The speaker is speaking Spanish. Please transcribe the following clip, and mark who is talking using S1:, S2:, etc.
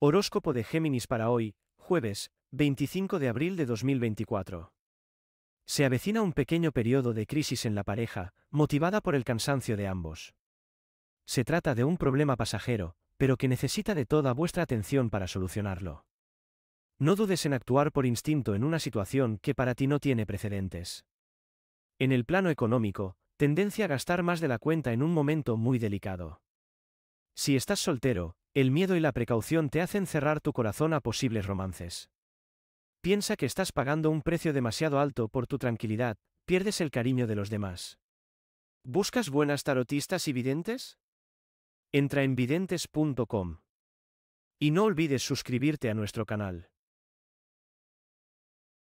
S1: Horóscopo de Géminis para hoy, jueves, 25 de abril de 2024. Se avecina un pequeño periodo de crisis en la pareja, motivada por el cansancio de ambos. Se trata de un problema pasajero, pero que necesita de toda vuestra atención para solucionarlo. No dudes en actuar por instinto en una situación que para ti no tiene precedentes. En el plano económico, tendencia a gastar más de la cuenta en un momento muy delicado. Si estás soltero, el miedo y la precaución te hacen cerrar tu corazón a posibles romances. Piensa que estás pagando un precio demasiado alto por tu tranquilidad, pierdes el cariño de los demás. ¿Buscas buenas tarotistas y videntes? Entra en videntes.com. Y no olvides suscribirte a nuestro canal.